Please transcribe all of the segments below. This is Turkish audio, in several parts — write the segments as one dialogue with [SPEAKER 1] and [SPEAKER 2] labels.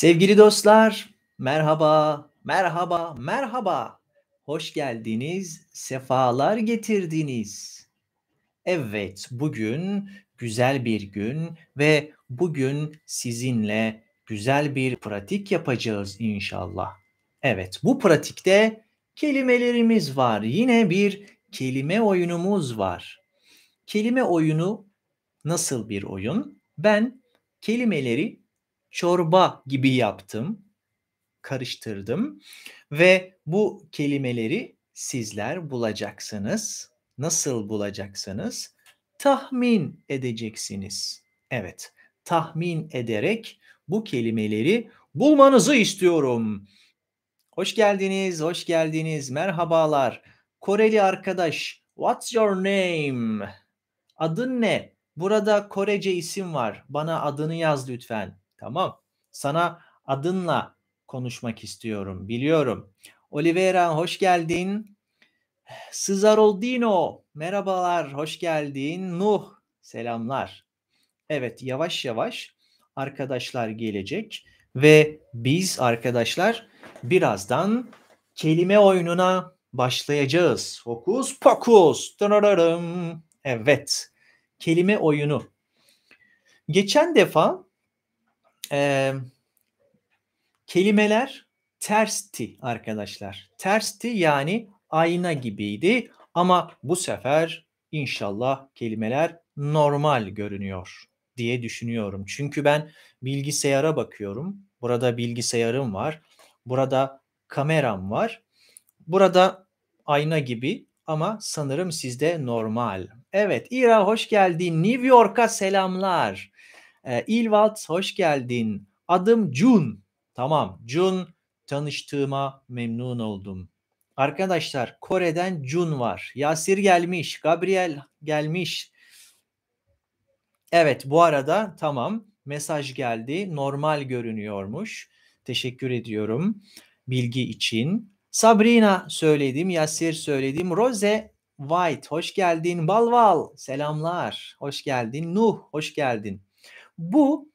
[SPEAKER 1] Sevgili dostlar, merhaba, merhaba, merhaba. Hoş geldiniz, sefalar getirdiniz. Evet, bugün güzel bir gün ve bugün sizinle güzel bir pratik yapacağız inşallah. Evet, bu pratikte kelimelerimiz var. Yine bir kelime oyunumuz var. Kelime oyunu nasıl bir oyun? Ben kelimeleri çorba gibi yaptım, karıştırdım ve bu kelimeleri sizler bulacaksınız. Nasıl bulacaksınız? Tahmin edeceksiniz. Evet, tahmin ederek bu kelimeleri bulmanızı istiyorum. Hoş geldiniz, hoş geldiniz. Merhabalar. Koreli arkadaş, what's your name? Adın ne? Burada Korece isim var. Bana adını yaz lütfen. Tamam. Sana adınla konuşmak istiyorum. Biliyorum. Oliveira hoş geldin. Cesaroldino merhabalar. Hoş geldin. Nuh selamlar. Evet yavaş yavaş arkadaşlar gelecek ve biz arkadaşlar birazdan kelime oyununa başlayacağız. Fokus pokus. Evet. Kelime oyunu. Geçen defa e, kelimeler tersti arkadaşlar. Tersti yani ayna gibiydi ama bu sefer inşallah kelimeler normal görünüyor diye düşünüyorum. Çünkü ben bilgisayara bakıyorum. Burada bilgisayarım var. Burada kameram var. Burada ayna gibi ama sanırım sizde normal. Evet İra hoş geldin. New York'a selamlar. E, ee, İlvalt hoş geldin. Adım Jun. Tamam Jun tanıştığıma memnun oldum. Arkadaşlar Kore'den Jun var. Yasir gelmiş. Gabriel gelmiş. Evet bu arada tamam mesaj geldi. Normal görünüyormuş. Teşekkür ediyorum bilgi için. Sabrina söyledim, Yasir söyledim. Rose White hoş geldin. Balval selamlar. Hoş geldin. Nuh hoş geldin. Bu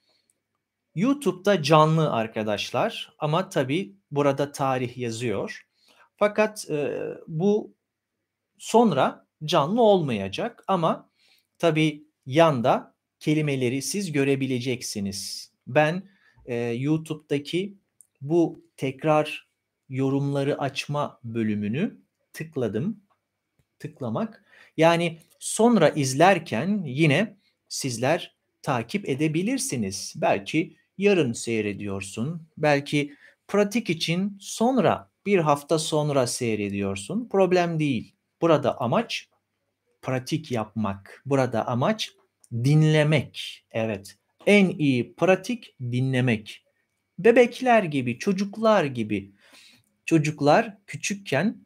[SPEAKER 1] YouTube'da canlı arkadaşlar ama tabi burada tarih yazıyor. Fakat e, bu sonra canlı olmayacak ama tabi yanda kelimeleri siz görebileceksiniz. Ben e, YouTube'daki bu tekrar yorumları açma bölümünü tıkladım. Tıklamak. Yani sonra izlerken yine sizler takip edebilirsiniz. Belki yarın seyrediyorsun, belki pratik için sonra bir hafta sonra seyrediyorsun. Problem değil. Burada amaç pratik yapmak. Burada amaç dinlemek. Evet. En iyi pratik dinlemek. Bebekler gibi, çocuklar gibi. Çocuklar küçükken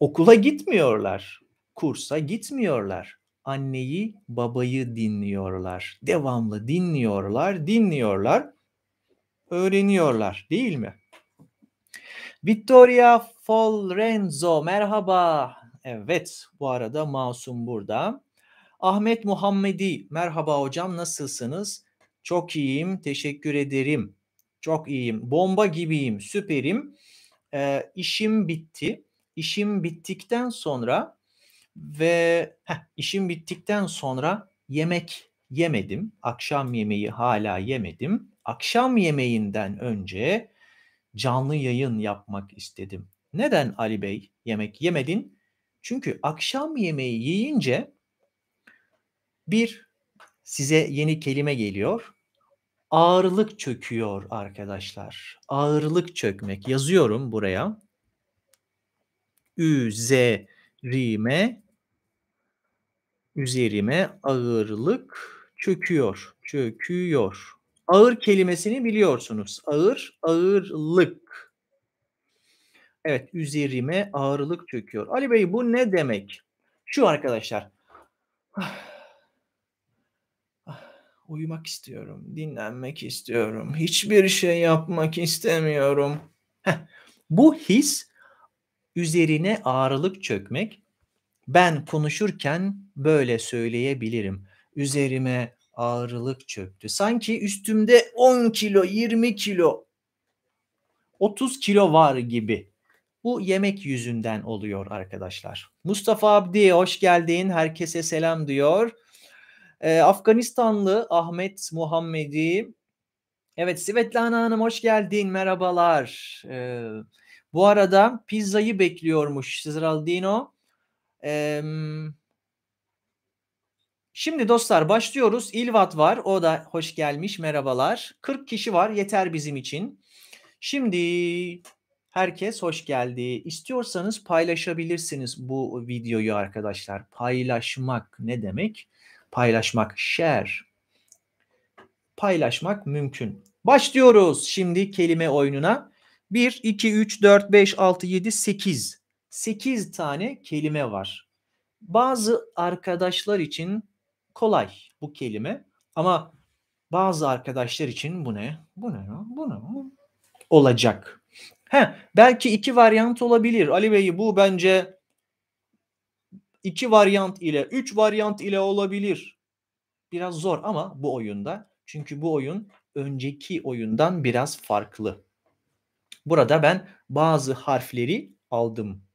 [SPEAKER 1] okula gitmiyorlar. Kursa gitmiyorlar anneyi, babayı dinliyorlar. Devamlı dinliyorlar, dinliyorlar, öğreniyorlar değil mi? Victoria Folrenzo merhaba. Evet bu arada Masum burada. Ahmet Muhammedi merhaba hocam nasılsınız? Çok iyiyim teşekkür ederim. Çok iyiyim bomba gibiyim süperim. Ee, işim bitti. İşim bittikten sonra ve heh, işim bittikten sonra yemek yemedim. Akşam yemeği hala yemedim. Akşam yemeğinden önce canlı yayın yapmak istedim. Neden Ali Bey yemek yemedin? Çünkü akşam yemeği yiyince bir size yeni kelime geliyor. Ağırlık çöküyor arkadaşlar. Ağırlık çökmek. Yazıyorum buraya. Üzerime üzerime ağırlık çöküyor. Çöküyor. Ağır kelimesini biliyorsunuz. Ağır, ağırlık. Evet, üzerime ağırlık çöküyor. Ali Bey bu ne demek? Şu arkadaşlar. Uyumak istiyorum, dinlenmek istiyorum, hiçbir şey yapmak istemiyorum. Heh. Bu his üzerine ağırlık çökmek ben konuşurken böyle söyleyebilirim. Üzerime ağırlık çöktü. Sanki üstümde 10 kilo, 20 kilo, 30 kilo var gibi. Bu yemek yüzünden oluyor arkadaşlar. Mustafa Abdi hoş geldin. Herkese selam diyor. Ee, Afganistanlı Ahmet Muhammedi. Evet Svetlana Hanım hoş geldin. Merhabalar. Ee, bu arada pizzayı bekliyormuş Sıraldino şimdi dostlar başlıyoruz. İlvat var. O da hoş gelmiş. Merhabalar. 40 kişi var. Yeter bizim için. Şimdi herkes hoş geldi. İstiyorsanız paylaşabilirsiniz bu videoyu arkadaşlar. Paylaşmak ne demek? Paylaşmak share. Paylaşmak mümkün. Başlıyoruz şimdi kelime oyununa. 1, 2, 3, 4, 5, 6, 7, 8 8 tane kelime var. Bazı arkadaşlar için kolay bu kelime ama bazı arkadaşlar için bu ne? Bu ne? Bu ne? Olacak. He, belki iki varyant olabilir. Ali Bey bu bence iki varyant ile, üç varyant ile olabilir. Biraz zor ama bu oyunda. Çünkü bu oyun önceki oyundan biraz farklı. Burada ben bazı harfleri aldım.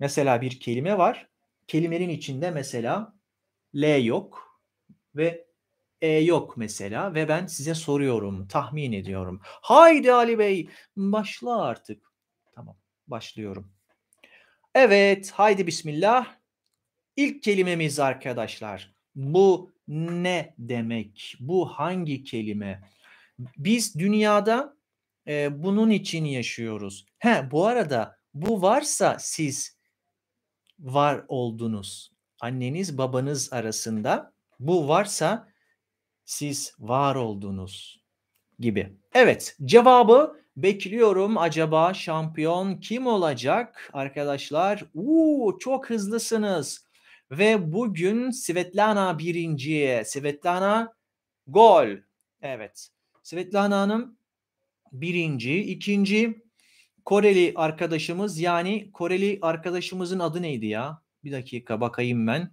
[SPEAKER 1] Mesela bir kelime var. Kelimenin içinde mesela L yok ve E yok mesela ve ben size soruyorum, tahmin ediyorum. Haydi Ali Bey başla artık. Tamam başlıyorum. Evet haydi bismillah. İlk kelimemiz arkadaşlar. Bu ne demek? Bu hangi kelime? Biz dünyada e, bunun için yaşıyoruz. He bu arada bu varsa siz var oldunuz. Anneniz babanız arasında bu varsa siz var oldunuz gibi. Evet cevabı bekliyorum. Acaba şampiyon kim olacak arkadaşlar? Uu çok hızlısınız. Ve bugün Svetlana birinci. Svetlana gol. Evet. Svetlana Hanım birinci, ikinci Koreli arkadaşımız yani Koreli arkadaşımızın adı neydi ya? Bir dakika bakayım ben.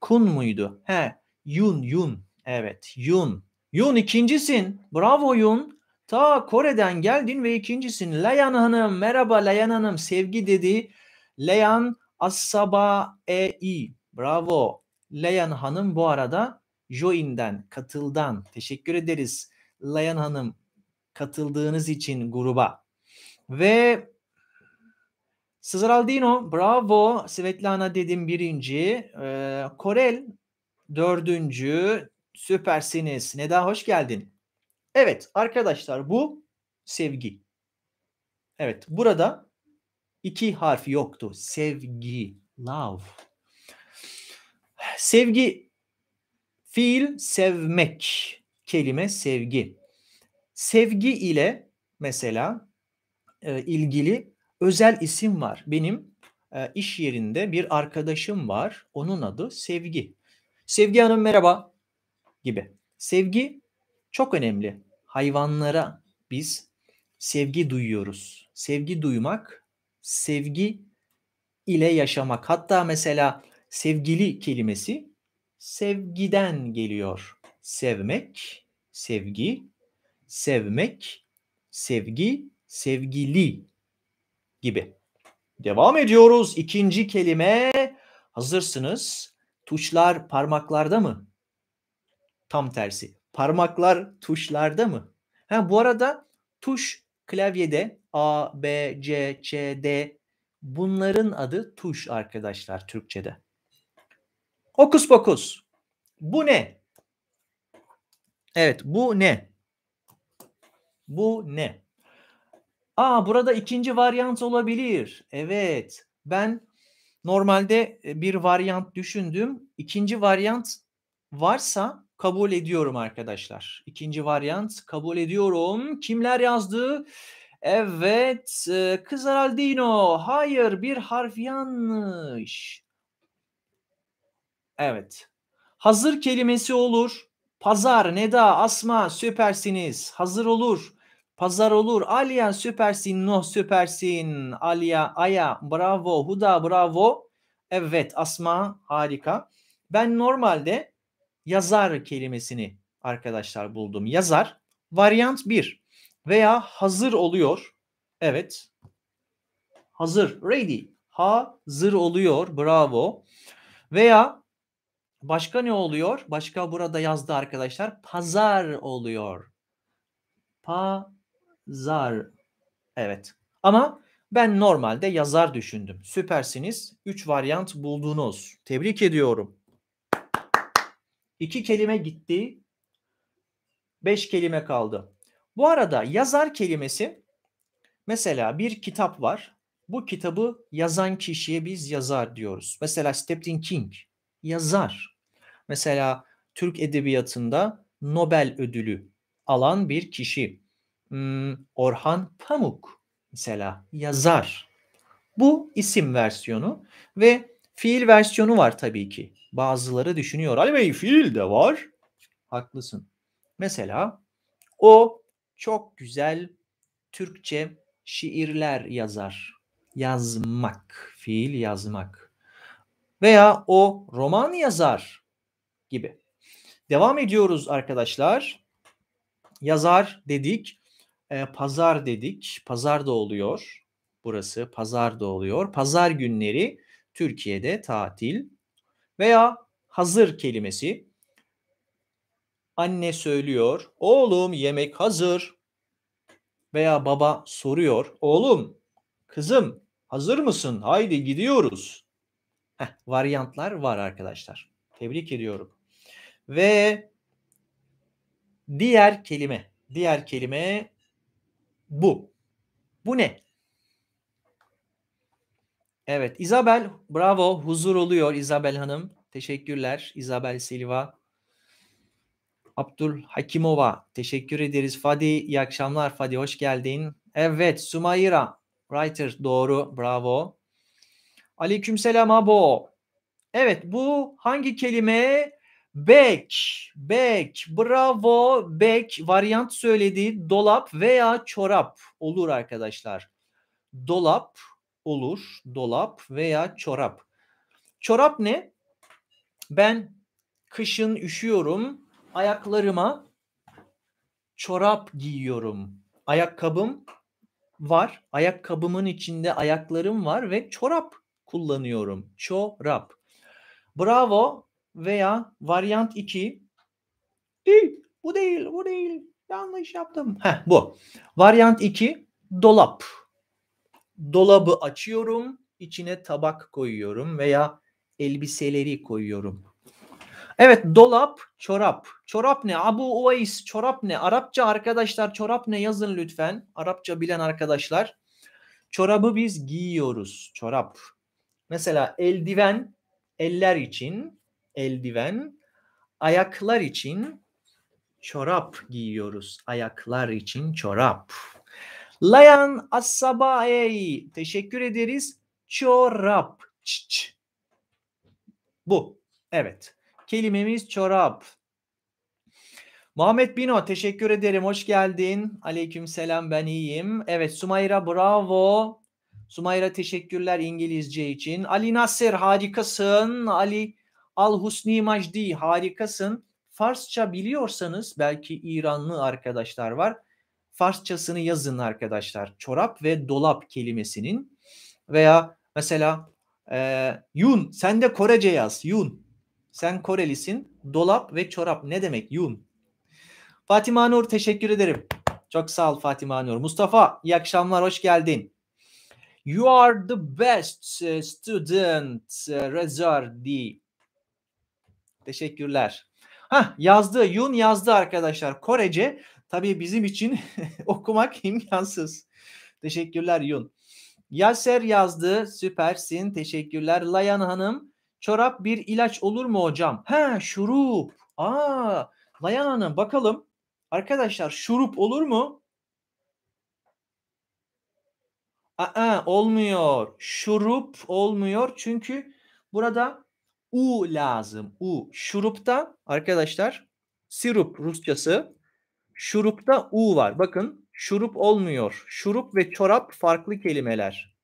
[SPEAKER 1] Kun muydu? He Yun Yun. Evet Yun. Yun ikincisin. Bravo Yun. Ta Kore'den geldin ve ikincisin. Layan Hanım. Merhaba Layan Hanım. Sevgi dedi. Layan asaba ei. Bravo. Layan Hanım bu arada Join'den, Katıl'dan. Teşekkür ederiz Layan Hanım katıldığınız için gruba. Ve Sızraldino bravo. Svetlana dedim birinci. Ee, Korel dördüncü. Süpersiniz. Neda hoş geldin. Evet arkadaşlar bu sevgi. Evet burada iki harf yoktu. Sevgi. Love. Sevgi fiil sevmek kelime sevgi. Sevgi ile mesela e, ilgili özel isim var. Benim e, iş yerinde bir arkadaşım var. Onun adı Sevgi. Sevgi Hanım merhaba gibi. Sevgi çok önemli. Hayvanlara biz sevgi duyuyoruz. Sevgi duymak, sevgi ile yaşamak. Hatta mesela sevgili kelimesi sevgiden geliyor. Sevmek, sevgi, sevmek, sevgi, sevgili gibi. Devam ediyoruz. İkinci kelime hazırsınız. Tuşlar parmaklarda mı? Tam tersi. Parmaklar tuşlarda mı? Ha, bu arada tuş klavyede A, B, C, Ç, D bunların adı tuş arkadaşlar Türkçe'de. Okus pokus. Bu ne? Evet bu ne? Bu ne? Aa burada ikinci varyant olabilir. Evet. Ben normalde e, bir varyant düşündüm. İkinci varyant varsa kabul ediyorum arkadaşlar. İkinci varyant kabul ediyorum. Kimler yazdı? Evet. E, kız Araldino. Hayır bir harf yanlış. Evet. Hazır kelimesi olur. Pazar, Neda, Asma süpersiniz. Hazır olur. Pazar olur. Alya süpersin. no süpersin. Alya, Aya bravo. Huda bravo. Evet Asma harika. Ben normalde yazar kelimesini arkadaşlar buldum. Yazar varyant 1 veya hazır oluyor. Evet. Hazır. Ready. Hazır oluyor. Bravo. Veya başka ne oluyor? Başka burada yazdı arkadaşlar. Pazar oluyor. Pa Yazar, Evet. Ama ben normalde yazar düşündüm. Süpersiniz. 3 varyant buldunuz. Tebrik ediyorum. İki kelime gitti. Beş kelime kaldı. Bu arada yazar kelimesi mesela bir kitap var. Bu kitabı yazan kişiye biz yazar diyoruz. Mesela Stephen King yazar. Mesela Türk edebiyatında Nobel ödülü alan bir kişi. Hmm, Orhan Pamuk mesela yazar. Bu isim versiyonu ve fiil versiyonu var tabii ki. Bazıları düşünüyor. Ali Bey fiil de var. Haklısın. Mesela o çok güzel Türkçe şiirler yazar. Yazmak, fiil yazmak. Veya o roman yazar gibi. Devam ediyoruz arkadaşlar. Yazar dedik e, pazar dedik. Pazar da oluyor. Burası pazar da oluyor. Pazar günleri Türkiye'de tatil veya hazır kelimesi. Anne söylüyor, oğlum yemek hazır. Veya baba soruyor, oğlum, kızım hazır mısın? Haydi gidiyoruz. Heh, varyantlar var arkadaşlar. Tebrik ediyorum. Ve diğer kelime, diğer kelime bu. Bu ne? Evet Isabel, bravo huzur oluyor Isabel Hanım. Teşekkürler Isabel Silva. Abdul Hakimova teşekkür ederiz. Fadi iyi akşamlar Fadi hoş geldin. Evet Sumayra Writer doğru bravo. Aleykümselam abo. Evet bu hangi kelime? Back, back, bravo, back varyant söylediği dolap veya çorap olur arkadaşlar. Dolap olur, dolap veya çorap. Çorap ne? Ben kışın üşüyorum, ayaklarıma çorap giyiyorum. Ayakkabım var, ayakkabımın içinde ayaklarım var ve çorap kullanıyorum. Çorap. Bravo, veya varyant 2 değil bu değil bu değil yanlış yaptım. Heh, bu. Varyant 2 dolap. Dolabı açıyorum içine tabak koyuyorum veya elbiseleri koyuyorum. Evet dolap, çorap. Çorap ne? Abu Uveys çorap ne? Arapça arkadaşlar çorap ne yazın lütfen. Arapça bilen arkadaşlar. Çorabı biz giyiyoruz. Çorap. Mesela eldiven eller için eldiven, ayaklar için çorap giyiyoruz. Ayaklar için çorap. Layan Assabaey. Teşekkür ederiz. Çorap. Ç-ç. Bu. Evet. Kelimemiz çorap. Muhammed Bino teşekkür ederim. Hoş geldin. Aleyküm selam ben iyiyim. Evet Sumayra bravo. Sumayra teşekkürler İngilizce için. Ali Nasir harikasın. Ali Al husni macdi harikasın. Farsça biliyorsanız belki İranlı arkadaşlar var. Farsçasını yazın arkadaşlar. Çorap ve dolap kelimesinin veya mesela e, yun sen de Korece yaz yun. Sen Korelisin. Dolap ve çorap ne demek yun? Fatima Nur teşekkür ederim. Çok sağ ol Fatima Nur. Mustafa iyi akşamlar hoş geldin. You are the best uh, student uh, Rezardi. Teşekkürler. Ha yazdı. Yun yazdı arkadaşlar. Korece tabii bizim için okumak imkansız. Teşekkürler Yun. Yaser yazdı. Süpersin. Teşekkürler. Layan Hanım. Çorap bir ilaç olur mu hocam? Ha şurup. Aa, Layan Hanım bakalım. Arkadaşlar şurup olur mu? Aa, olmuyor. Şurup olmuyor. Çünkü burada U lazım. U. Şurupta arkadaşlar sirup Rusçası. Şurupta U var. Bakın şurup olmuyor. Şurup ve çorap farklı kelimeler.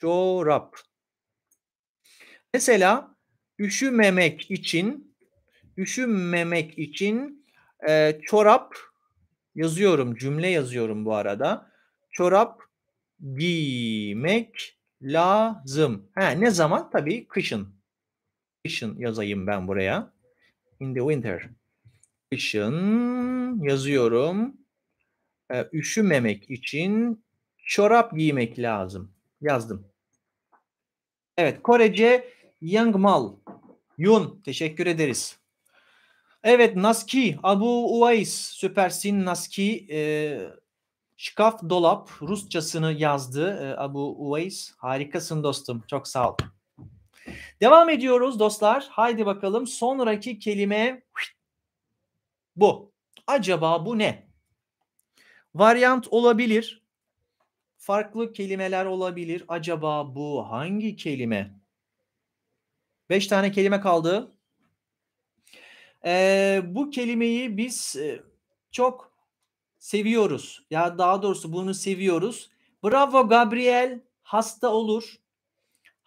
[SPEAKER 1] Çorap. Mesela üşümemek için üşümemek için e, çorap yazıyorum. Cümle yazıyorum bu arada. Çorap giymek lazım. Ha, ne zaman? Tabii kışın. Fiction yazayım ben buraya. In the winter. Fiction yazıyorum. E, üşümemek için çorap giymek lazım. Yazdım. Evet Korece Yangmal. Yun teşekkür ederiz. Evet Naski Abu Uwais süpersin Naski e, şkaf dolap Rusçasını yazdı e, Abu Uwais harikasın dostum çok sağ ol. Devam ediyoruz dostlar. Haydi bakalım sonraki kelime bu. Acaba bu ne? Varyant olabilir. Farklı kelimeler olabilir. Acaba bu hangi kelime? Beş tane kelime kaldı. Ee, bu kelimeyi biz e, çok seviyoruz. Ya daha doğrusu bunu seviyoruz. Bravo Gabriel hasta olur.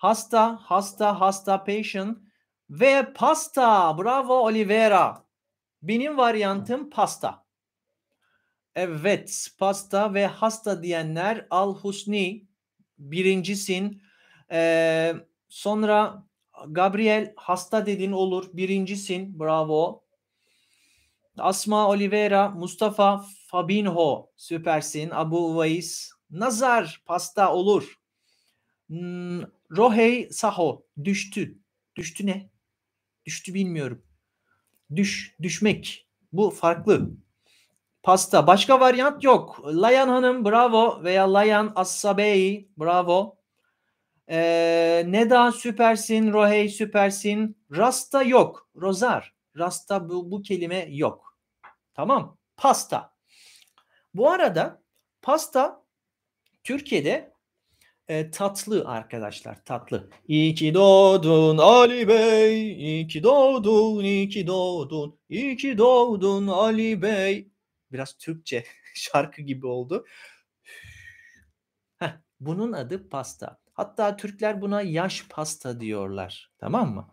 [SPEAKER 1] Hasta, hasta, hasta patient ve pasta. Bravo Oliveira. Benim varyantım pasta. Evet, pasta ve hasta diyenler Al Husni birincisin. Ee, sonra Gabriel hasta dedin olur birincisin. Bravo. Asma Oliveira, Mustafa Fabinho süpersin. Abu Uwais, Nazar pasta olur. Hmm, Rohey Saho düştü. Düştü ne? Düştü bilmiyorum. Düş, düşmek. Bu farklı. Pasta. Başka varyant yok. Layan Hanım bravo veya Layan Assabey bravo. Ee, Neda süpersin, Rohey süpersin. Rasta yok. Rozar. Rasta bu, bu kelime yok. Tamam. Pasta. Bu arada pasta Türkiye'de e, tatlı arkadaşlar tatlı. İyi ki doğdun Ali Bey, iyi ki doğdun, iyi ki doğdun, iyi ki doğdun Ali Bey. Biraz Türkçe şarkı gibi oldu. Heh, bunun adı pasta. Hatta Türkler buna yaş pasta diyorlar. Tamam mı?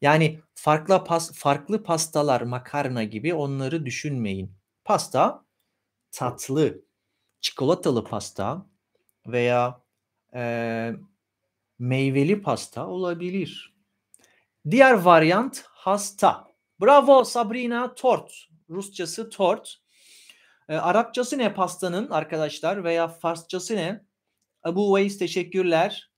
[SPEAKER 1] Yani farklı pas farklı pastalar makarna gibi onları düşünmeyin. Pasta tatlı, çikolatalı pasta veya e, meyveli pasta olabilir. Diğer varyant hasta. Bravo Sabrina tort. Rusçası tort. E, Arapçası ne pastanın arkadaşlar veya Farsçası ne? Abu Veys teşekkürler.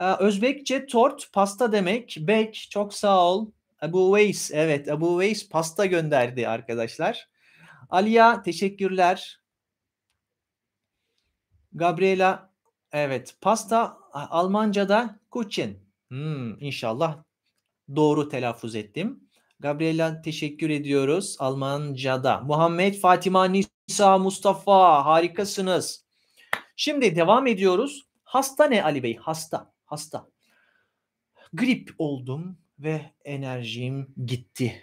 [SPEAKER 1] E, Özbekçe tort pasta demek. Bek çok sağ ol. Abu Veys evet Abu Veys pasta gönderdi arkadaşlar. Aliya teşekkürler. Gabriela Evet. Pasta ah, Almanca'da Kuchen. Hmm, inşallah doğru telaffuz ettim. Gabriela teşekkür ediyoruz. Almanca'da. Muhammed, Fatima, Nisa, Mustafa harikasınız. Şimdi devam ediyoruz. Hasta ne Ali Bey? Hasta. Hasta. Grip oldum ve enerjim gitti.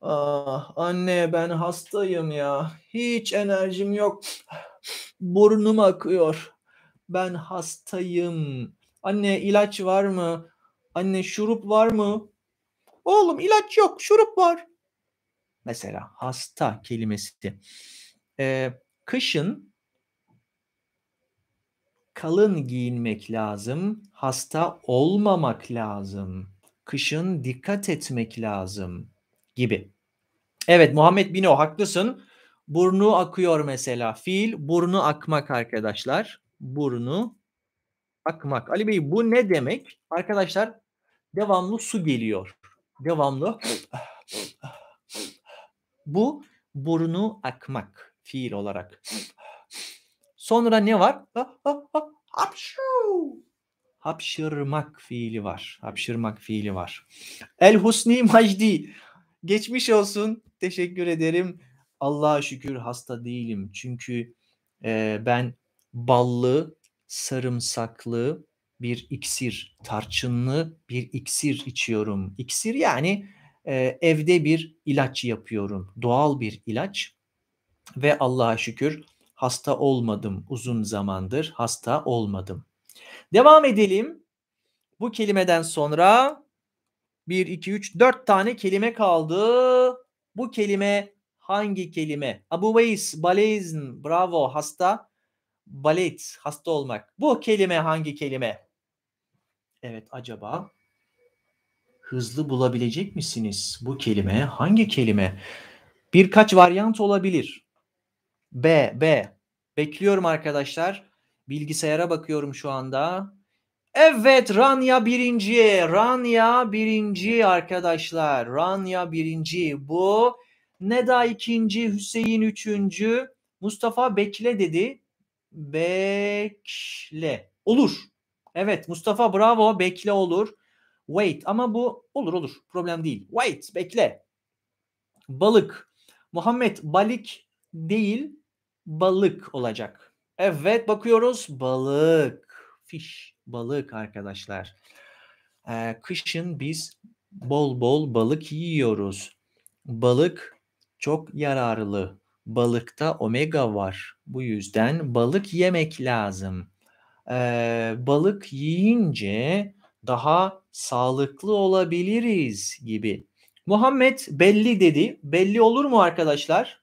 [SPEAKER 1] Ah, anne ben hastayım ya. Hiç enerjim yok. Burnum akıyor. Ben hastayım. Anne ilaç var mı? Anne şurup var mı? Oğlum ilaç yok, şurup var. Mesela hasta kelimesi. Ee, kışın kalın giyinmek lazım. Hasta olmamak lazım. Kışın dikkat etmek lazım gibi. Evet Muhammed Bino haklısın. Burnu akıyor mesela. Fiil burnu akmak arkadaşlar. Burnu akmak. Ali Bey bu ne demek? Arkadaşlar devamlı su geliyor. Devamlı bu burnu akmak fiil olarak. Sonra ne var? Hapşırmak fiili var. Hapşırmak fiili var. El Husni Majdi. Geçmiş olsun. Teşekkür ederim. Allah'a şükür hasta değilim. Çünkü e, ben ballı, sarımsaklı bir iksir, tarçınlı bir iksir içiyorum. İksir yani e, evde bir ilaç yapıyorum. Doğal bir ilaç ve Allah'a şükür hasta olmadım uzun zamandır. Hasta olmadım. Devam edelim. Bu kelimeden sonra 1 2 3 4 tane kelime kaldı. Bu kelime hangi kelime? Abu Veys, bravo, hasta. Balet, hasta olmak. Bu kelime hangi kelime? Evet, acaba hızlı bulabilecek misiniz? Bu kelime hangi kelime? Birkaç varyant olabilir. B, B. Bekliyorum arkadaşlar. Bilgisayara bakıyorum şu anda. Evet Ranya birinci. Ranya birinci arkadaşlar. Ranya birinci. Bu Neda ikinci, Hüseyin üçüncü, Mustafa bekle dedi. Bekle. Olur. Evet Mustafa bravo bekle olur. Wait ama bu olur olur problem değil. Wait bekle. Balık. Muhammed balik değil balık olacak. Evet bakıyoruz balık. Fiş balık arkadaşlar. Ee, kışın biz bol bol balık yiyoruz. Balık çok yararlı. Balıkta omega var. Bu yüzden balık yemek lazım. Ee, balık yiyince daha sağlıklı olabiliriz gibi. Muhammed belli dedi. Belli olur mu arkadaşlar?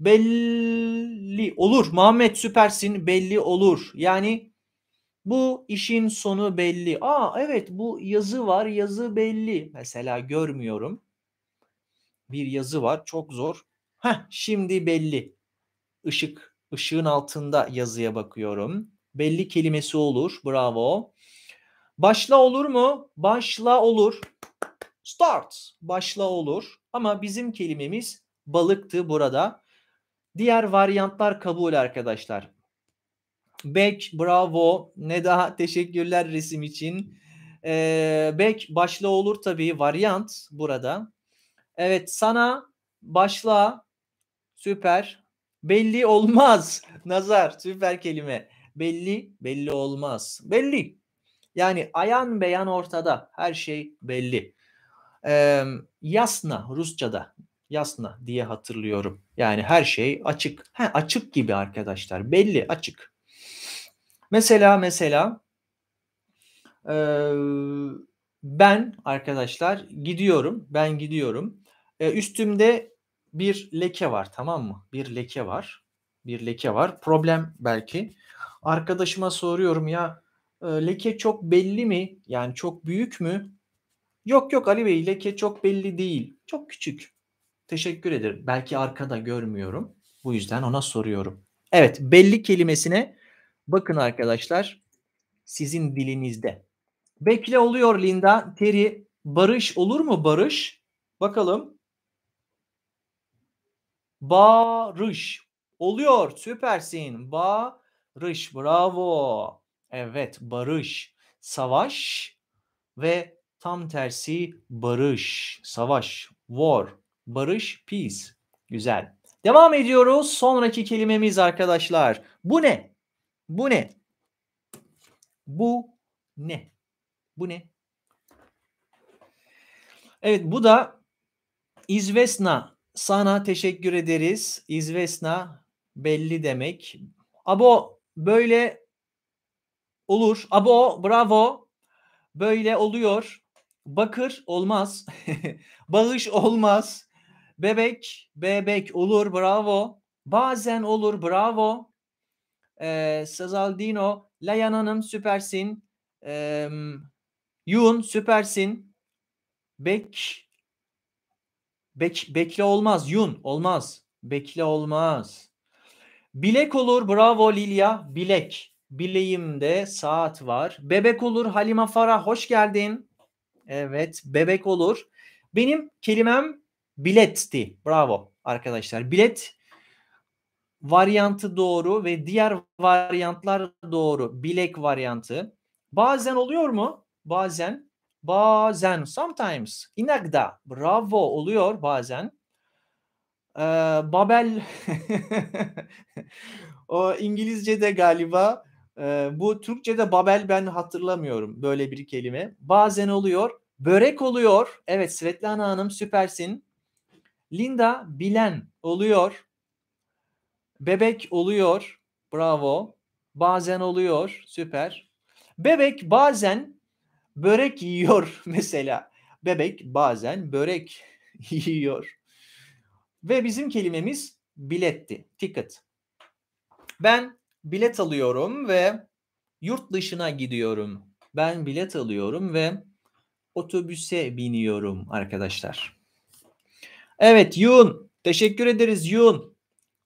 [SPEAKER 1] Belli olur. Muhammed süpersin. Belli olur. Yani bu işin sonu belli. Aa evet bu yazı var. Yazı belli. Mesela görmüyorum bir yazı var. Çok zor. Heh, şimdi belli. Işık, ışığın altında yazıya bakıyorum. Belli kelimesi olur. Bravo. Başla olur mu? Başla olur. Start. Başla olur. Ama bizim kelimemiz balıktı burada. Diğer varyantlar kabul arkadaşlar. Beck bravo. Ne daha teşekkürler resim için. Ee, Beck başla olur tabii varyant burada. Evet sana başla süper belli olmaz. Nazar süper kelime. Belli belli olmaz. Belli. Yani ayan beyan ortada. Her şey belli. Ee, yasna Rusça'da yasna diye hatırlıyorum. Yani her şey açık. Ha, açık gibi arkadaşlar. Belli açık. Mesela mesela e, ben arkadaşlar gidiyorum. Ben gidiyorum. E, üstümde bir leke var tamam mı? Bir leke var. Bir leke var. Problem belki. Arkadaşıma soruyorum ya e, leke çok belli mi? Yani çok büyük mü? Yok yok Ali Bey leke çok belli değil. Çok küçük. Teşekkür ederim. Belki arkada görmüyorum. Bu yüzden ona soruyorum. Evet belli kelimesine bakın arkadaşlar sizin dilinizde. Bekle oluyor Linda. Teri barış olur mu barış? Bakalım. Barış. Oluyor. Süpersin. Barış. Bravo. Evet. Barış. Savaş ve tam tersi barış. Savaş. War. Barış. Peace. Güzel. Devam ediyoruz. Sonraki kelimemiz arkadaşlar. Bu ne? Bu ne? Bu ne? Bu ne? Evet bu da izvesna sana teşekkür ederiz. İzvesna belli demek. Abo böyle olur. Abo bravo. Böyle oluyor. Bakır olmaz. Bağış olmaz. Bebek bebek olur bravo. Bazen olur bravo. Ee, Sazaldino, Layan Hanım süpersin. Ee, Yun süpersin. Bek Bek, bekle olmaz. Yun olmaz. Bekle olmaz. Bilek olur. Bravo Lilya. Bilek. Bileğimde saat var. Bebek olur. Halima Farah hoş geldin. Evet bebek olur. Benim kelimem biletti. Bravo arkadaşlar. Bilet varyantı doğru ve diğer varyantlar doğru. Bilek varyantı. Bazen oluyor mu? Bazen bazen, sometimes, inagda, bravo oluyor bazen. Ee, Babel, o İngilizce'de galiba, e, bu Türkçe'de Babel ben hatırlamıyorum böyle bir kelime. Bazen oluyor, börek oluyor. Evet Svetlana Hanım süpersin. Linda bilen oluyor. Bebek oluyor. Bravo. Bazen oluyor. Süper. Bebek bazen Börek yiyor mesela. Bebek bazen börek yiyor. Ve bizim kelimemiz biletti. Ticket. Ben bilet alıyorum ve yurt dışına gidiyorum. Ben bilet alıyorum ve otobüse biniyorum arkadaşlar. Evet Yun. Teşekkür ederiz Yun.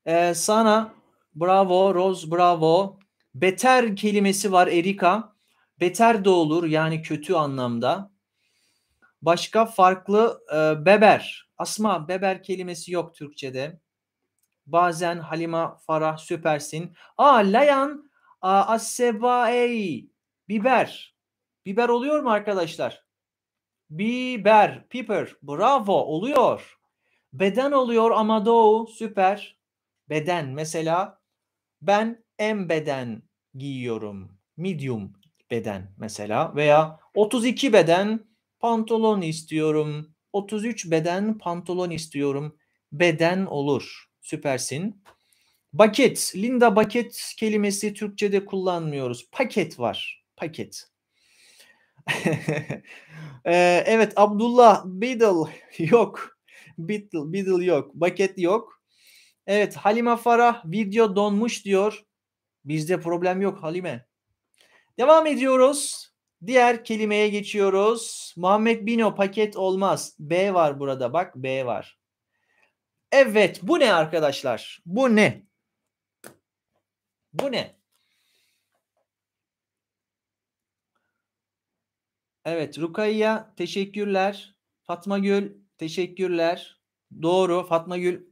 [SPEAKER 1] Ee, sana bravo Rose bravo. Beter kelimesi var Erika beter de olur yani kötü anlamda. Başka farklı e, beber. Asma beber kelimesi yok Türkçe'de. Bazen Halima Farah süpersin. Aa layan assebaey biber. Biber oluyor mu arkadaşlar? Biber, piper. Bravo oluyor. Beden oluyor ama doğu süper. Beden mesela ben en beden giyiyorum. Medium beden mesela veya 32 beden pantolon istiyorum. 33 beden pantolon istiyorum. Beden olur. Süpersin. Baket. Linda baket kelimesi Türkçe'de kullanmıyoruz. Paket var. Paket. Ee, evet Abdullah Biddle yok. Biddle, Biddle yok. Baket yok. Evet Halime Farah video donmuş diyor. Bizde problem yok Halime. Devam ediyoruz. Diğer kelimeye geçiyoruz. Muhammed Bino paket olmaz. B var burada bak B var. Evet bu ne arkadaşlar? Bu ne? Bu ne? Evet Rukayya teşekkürler. Fatma Gül teşekkürler. Doğru Fatma Gül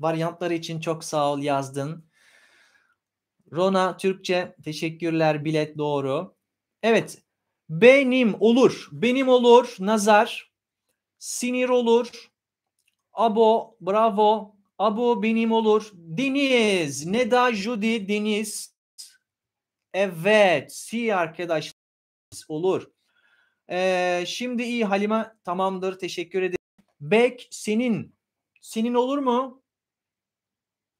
[SPEAKER 1] varyantları için çok sağ ol yazdın. Rona Türkçe teşekkürler bilet doğru. Evet benim olur benim olur nazar sinir olur abo bravo abo benim olur Deniz Neda Judy Deniz evet si arkadaşlar olur. Ee, şimdi iyi Halime tamamdır teşekkür ederim. Bek senin senin olur mu?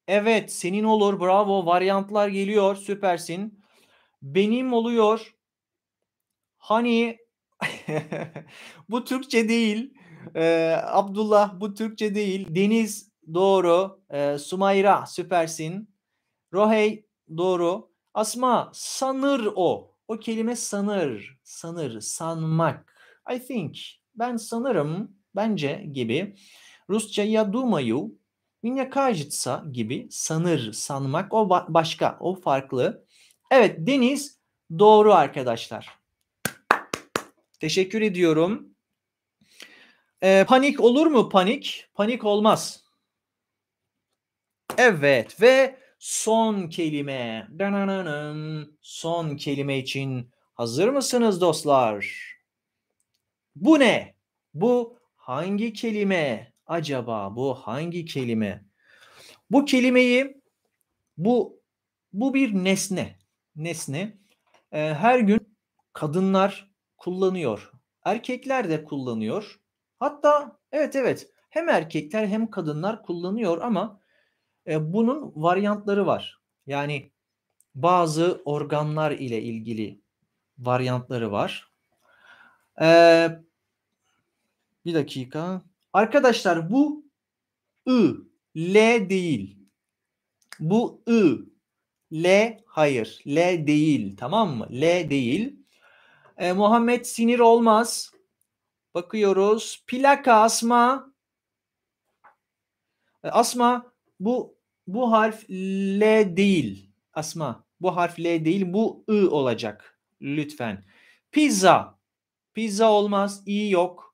[SPEAKER 1] Evet senin olur bravo varyantlar geliyor süpersin. Benim oluyor. Hani bu Türkçe değil. Ee, Abdullah bu Türkçe değil. Deniz doğru. Ee, Sumayra süpersin. Rohey doğru. Asma sanır o. O kelime sanır. Sanır, sanmak. I think. Ben sanırım, bence gibi. Rusça ya dumayu Minyakajitsa gibi sanır, sanmak o başka, o farklı. Evet Deniz doğru arkadaşlar. Teşekkür ediyorum. Ee, panik olur mu panik? Panik olmaz. Evet ve son kelime. Dananım. Son kelime için hazır mısınız dostlar? Bu ne? Bu hangi kelime? acaba bu hangi kelime? Bu kelimeyi bu bu bir nesne. Nesne e, her gün kadınlar kullanıyor. Erkekler de kullanıyor. Hatta evet evet hem erkekler hem kadınlar kullanıyor ama e, bunun varyantları var. Yani bazı organlar ile ilgili varyantları var. Ee, bir dakika. Arkadaşlar bu ı, l değil. Bu ı, l hayır. L değil tamam mı? L değil. E, Muhammed sinir olmaz. Bakıyoruz. Plaka asma. E, asma bu bu harf L değil. Asma bu harf L değil. Bu ı olacak. Lütfen. Pizza. Pizza olmaz. İ yok.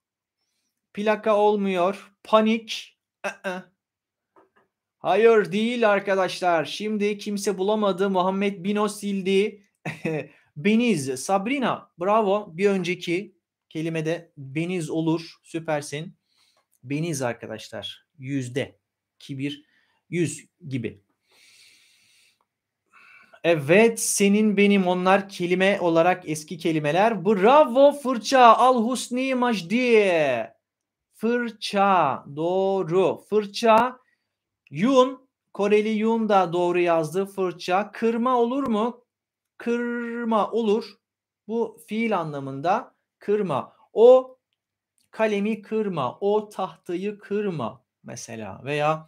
[SPEAKER 1] Plaka olmuyor. Panik. I-ı. Hayır değil arkadaşlar. Şimdi kimse bulamadı. Muhammed Bino sildi. Beniz. Sabrina. Bravo. Bir önceki kelimede Beniz olur. Süpersin. Beniz arkadaşlar. Yüzde. Kibir. Yüz gibi. Evet senin benim onlar kelime olarak eski kelimeler. Bravo fırça. Al Husni Majdi. Fırça doğru. Fırça yun Koreli yun da doğru yazdı. Fırça kırma olur mu? Kırma olur. Bu fiil anlamında kırma. O kalemi kırma. O tahtayı kırma mesela veya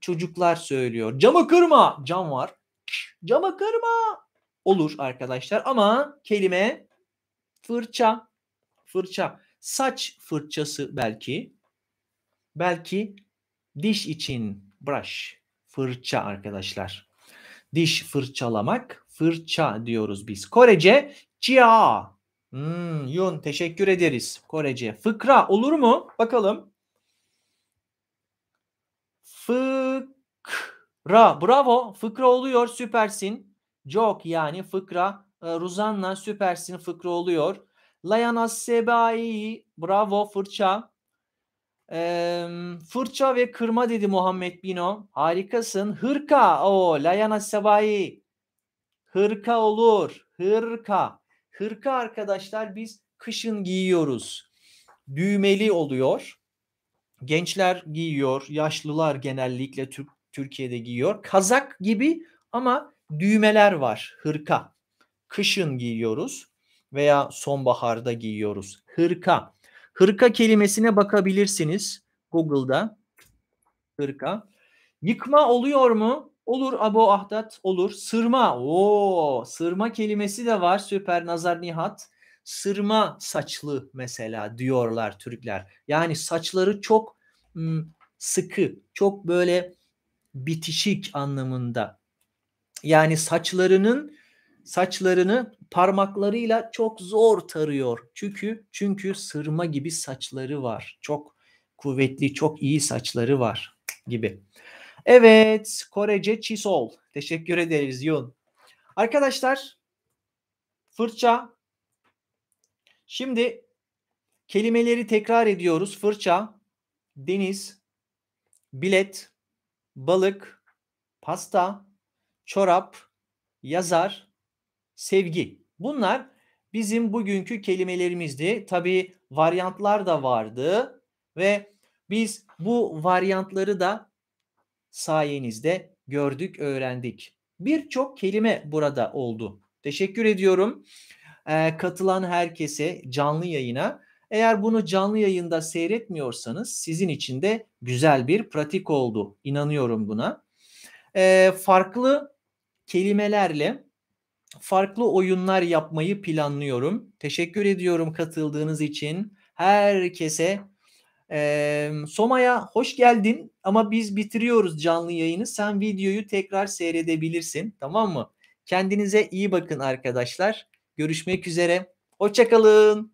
[SPEAKER 1] çocuklar söylüyor. Camı kırma. Cam var. Camı kırma. Olur arkadaşlar ama kelime fırça. Fırça saç fırçası belki. Belki diş için brush, fırça arkadaşlar. Diş fırçalamak, fırça diyoruz biz. Korece cia Hmm, Yun teşekkür ederiz. Korece fıkra olur mu? Bakalım. Fıkra. Bravo. Fıkra oluyor. Süpersin. Jok yani fıkra. Ee, Ruzan'la süpersin. Fıkra oluyor. Layanas Sebai bravo fırça. Ee, fırça ve kırma dedi Muhammed Bino. Harikasın. Hırka. O Layanas Sebai. Hırka olur. Hırka. Hırka arkadaşlar biz kışın giyiyoruz. Düğmeli oluyor. Gençler giyiyor, yaşlılar genellikle Türk, Türkiye'de giyiyor. Kazak gibi ama düğmeler var, hırka. Kışın giyiyoruz veya sonbaharda giyiyoruz. Hırka. Hırka kelimesine bakabilirsiniz Google'da. Hırka. Yıkma oluyor mu? Olur Abo Ahdat olur. Sırma. Oo, sırma kelimesi de var. Süper Nazar Nihat. Sırma saçlı mesela diyorlar Türkler. Yani saçları çok sıkı, çok böyle bitişik anlamında. Yani saçlarının saçlarını parmaklarıyla çok zor tarıyor. Çünkü çünkü sırma gibi saçları var. Çok kuvvetli, çok iyi saçları var gibi. Evet, Korece Çisol. Teşekkür ederiz Yun. Arkadaşlar fırça Şimdi kelimeleri tekrar ediyoruz. Fırça, deniz, bilet, balık, pasta, çorap, yazar, sevgi. Bunlar bizim bugünkü kelimelerimizdi. Tabii varyantlar da vardı ve biz bu varyantları da sayenizde gördük, öğrendik. Birçok kelime burada oldu. Teşekkür ediyorum ee, katılan herkese canlı yayına. Eğer bunu canlı yayında seyretmiyorsanız sizin için de güzel bir pratik oldu. İnanıyorum buna. Ee, farklı kelimelerle farklı oyunlar yapmayı planlıyorum. Teşekkür ediyorum katıldığınız için. Herkese e, Soma'ya hoş geldin ama biz bitiriyoruz canlı yayını. Sen videoyu tekrar seyredebilirsin tamam mı? Kendinize iyi bakın arkadaşlar. Görüşmek üzere. Hoşçakalın.